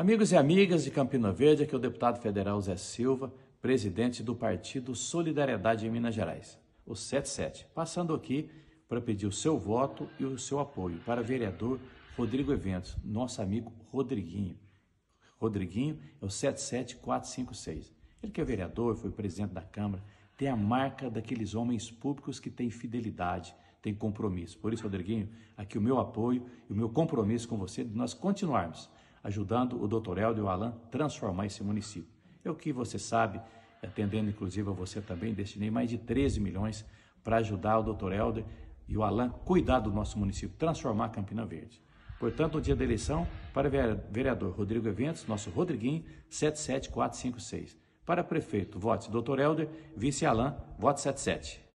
Amigos e amigas de Campina Verde, aqui é o deputado federal Zé Silva, presidente do Partido Solidariedade em Minas Gerais, o 77, passando aqui para pedir o seu voto e o seu apoio para vereador Rodrigo Eventos, nosso amigo Rodriguinho. Rodriguinho é o 77456. Ele que é vereador, foi presidente da Câmara, tem a marca daqueles homens públicos que têm fidelidade, têm compromisso. Por isso, Rodriguinho, aqui o meu apoio e o meu compromisso com você de nós continuarmos ajudando o Dr. Helder e o Alan transformar esse município. É o que você sabe, atendendo inclusive a você também, destinei mais de 13 milhões para ajudar o Dr. Helder e o Alan cuidar do nosso município, transformar Campina Verde. Portanto, no dia da eleição, para vereador Rodrigo Eventos, nosso Rodriguinho, 77456. Para prefeito, vote Dr. Helder, vice Alan, vote 77.